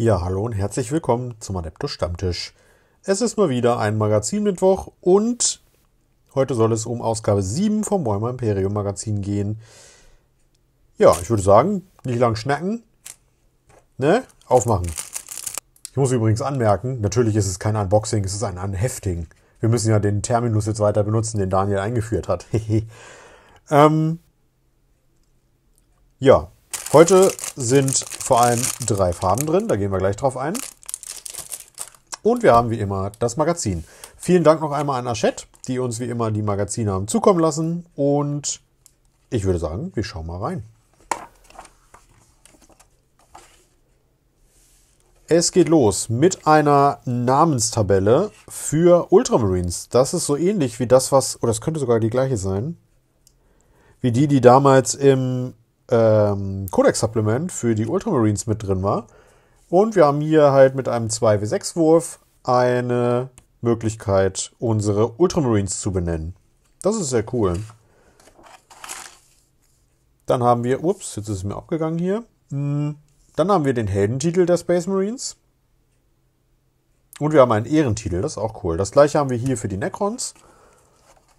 Ja, hallo und herzlich willkommen zum Adeptus Stammtisch. Es ist mal wieder ein Magazinmittwoch und heute soll es um Ausgabe 7 vom Bäumer Imperium Magazin gehen. Ja, ich würde sagen, nicht lang schnacken. Ne? Aufmachen. Ich muss übrigens anmerken, natürlich ist es kein Unboxing, es ist ein Unhefting. Wir müssen ja den Terminus jetzt weiter benutzen, den Daniel eingeführt hat. ähm, ja, Heute sind vor allem drei Farben drin, da gehen wir gleich drauf ein. Und wir haben wie immer das Magazin. Vielen Dank noch einmal an Aschett, die uns wie immer die Magazine haben zukommen lassen. Und ich würde sagen, wir schauen mal rein. Es geht los mit einer Namenstabelle für Ultramarines. Das ist so ähnlich wie das, was, oder oh, das könnte sogar die gleiche sein, wie die, die damals im ähm, Codex-Supplement für die Ultramarines mit drin war. Und wir haben hier halt mit einem 2W6-Wurf eine Möglichkeit, unsere Ultramarines zu benennen. Das ist sehr cool. Dann haben wir, ups, jetzt ist es mir abgegangen hier. Hm, dann haben wir den Heldentitel der Space Marines. Und wir haben einen Ehrentitel, das ist auch cool. Das gleiche haben wir hier für die Necrons.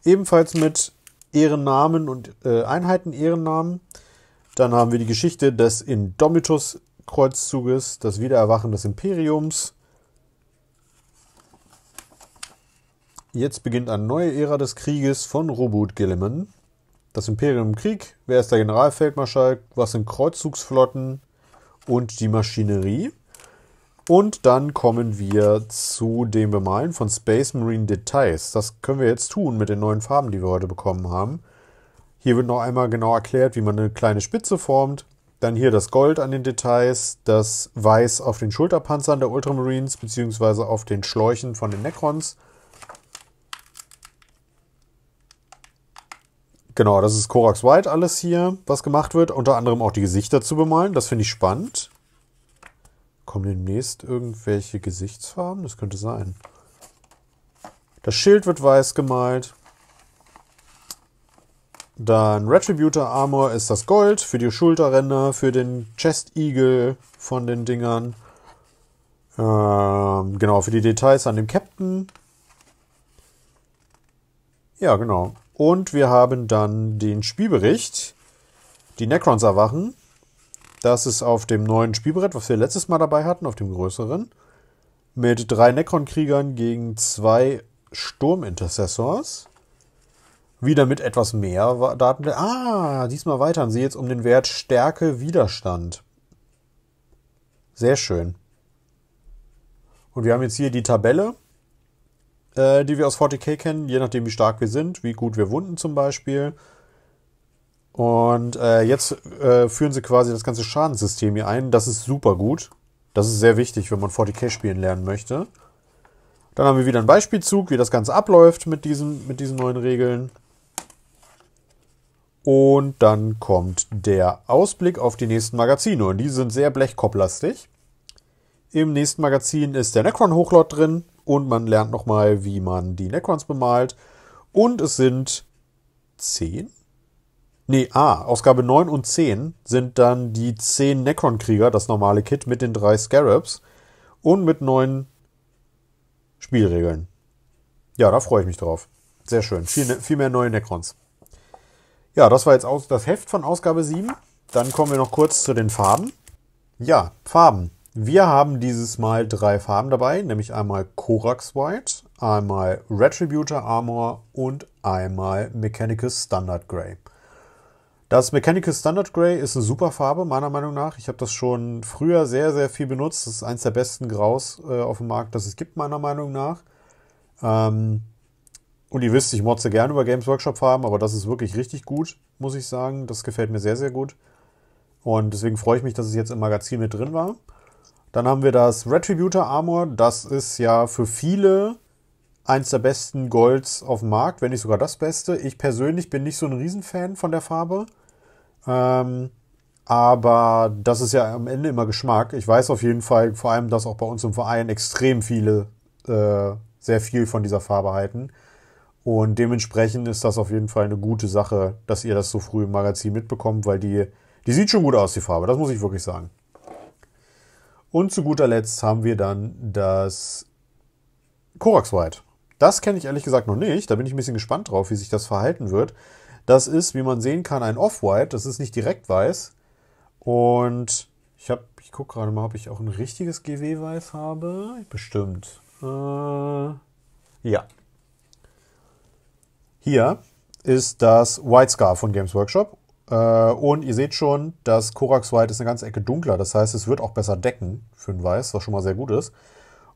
Ebenfalls mit Ehrennamen und äh, Einheiten-Ehrennamen. Dann haben wir die Geschichte des Indomitus-Kreuzzuges, das Wiedererwachen des Imperiums. Jetzt beginnt eine neue Ära des Krieges von Robot Gilliman. Das Imperium im Krieg, wer ist der Generalfeldmarschall, was sind Kreuzzugsflotten und die Maschinerie. Und dann kommen wir zu dem Bemalen von Space Marine Details. Das können wir jetzt tun mit den neuen Farben, die wir heute bekommen haben. Hier wird noch einmal genau erklärt, wie man eine kleine Spitze formt. Dann hier das Gold an den Details, das Weiß auf den Schulterpanzern der Ultramarines beziehungsweise auf den Schläuchen von den Necrons. Genau, das ist Korax White alles hier, was gemacht wird. Unter anderem auch die Gesichter zu bemalen. Das finde ich spannend. Kommen demnächst irgendwelche Gesichtsfarben? Das könnte sein. Das Schild wird weiß gemalt. Dann Retributor Armor ist das Gold für die Schulterränder, für den Chest Eagle von den Dingern. Ähm, genau, für die Details an dem Captain. Ja, genau. Und wir haben dann den Spielbericht. Die Necrons erwachen. Das ist auf dem neuen Spielbrett, was wir letztes Mal dabei hatten, auf dem größeren. Mit drei Necron-Kriegern gegen zwei Sturmintercessors. Wieder mit etwas mehr Daten. Ah, diesmal weitern sie jetzt um den Wert Stärke Widerstand. Sehr schön. Und wir haben jetzt hier die Tabelle, äh, die wir aus 40k kennen, je nachdem wie stark wir sind, wie gut wir wunden zum Beispiel. Und äh, jetzt äh, führen sie quasi das ganze Schadenssystem hier ein. Das ist super gut. Das ist sehr wichtig, wenn man 40k spielen lernen möchte. Dann haben wir wieder einen Beispielzug, wie das Ganze abläuft mit diesen, mit diesen neuen Regeln. Und dann kommt der Ausblick auf die nächsten Magazine. Und die sind sehr blechkopplastig. Im nächsten Magazin ist der Necron-Hochlot drin. Und man lernt nochmal, wie man die Necrons bemalt. Und es sind zehn? Nee, ah, Ausgabe 9 und 10 sind dann die 10 Necron-Krieger, das normale Kit mit den drei Scarabs und mit neuen Spielregeln. Ja, da freue ich mich drauf. Sehr schön. Viel, ne-, viel mehr neue Necrons. Ja, das war jetzt aus, das Heft von Ausgabe 7. Dann kommen wir noch kurz zu den Farben. Ja, Farben. Wir haben dieses Mal drei Farben dabei, nämlich einmal Korax White, einmal Retributor Armor und einmal Mechanicus Standard Grey. Das Mechanicus Standard Grey ist eine super Farbe, meiner Meinung nach. Ich habe das schon früher sehr, sehr viel benutzt. Das ist eins der besten Graus äh, auf dem Markt, das es gibt, meiner Meinung nach. Ähm, und ihr wisst, ich motze gerne über Games Workshop Farben, aber das ist wirklich richtig gut, muss ich sagen. Das gefällt mir sehr, sehr gut. Und deswegen freue ich mich, dass es jetzt im Magazin mit drin war. Dann haben wir das Retributor Armor. Das ist ja für viele eins der besten Golds auf dem Markt, wenn nicht sogar das Beste. Ich persönlich bin nicht so ein Riesenfan von der Farbe. Ähm, aber das ist ja am Ende immer Geschmack. Ich weiß auf jeden Fall, vor allem, dass auch bei uns im Verein extrem viele äh, sehr viel von dieser Farbe halten. Und dementsprechend ist das auf jeden Fall eine gute Sache, dass ihr das so früh im Magazin mitbekommt, weil die, die sieht schon gut aus, die Farbe, das muss ich wirklich sagen. Und zu guter Letzt haben wir dann das Korax White. Das kenne ich ehrlich gesagt noch nicht. Da bin ich ein bisschen gespannt drauf, wie sich das verhalten wird. Das ist, wie man sehen kann, ein Off-White. Das ist nicht direkt weiß. Und ich habe, ich gucke gerade mal, ob ich auch ein richtiges GW-Weiß habe. Bestimmt. Äh, ja, hier ist das White Scar von Games Workshop. Äh, und ihr seht schon, das Korax White ist eine ganze Ecke dunkler. Das heißt, es wird auch besser decken für ein Weiß, was schon mal sehr gut ist.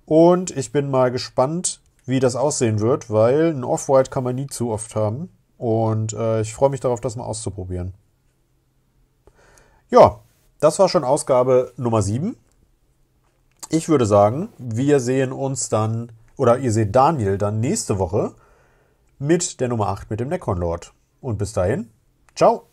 Und ich bin mal gespannt, wie das aussehen wird, weil ein Off-White kann man nie zu oft haben. Und äh, ich freue mich darauf, das mal auszuprobieren. Ja, das war schon Ausgabe Nummer 7. Ich würde sagen, wir sehen uns dann, oder ihr seht Daniel dann nächste Woche mit der Nummer 8, mit dem Necron Lord. Und bis dahin, ciao!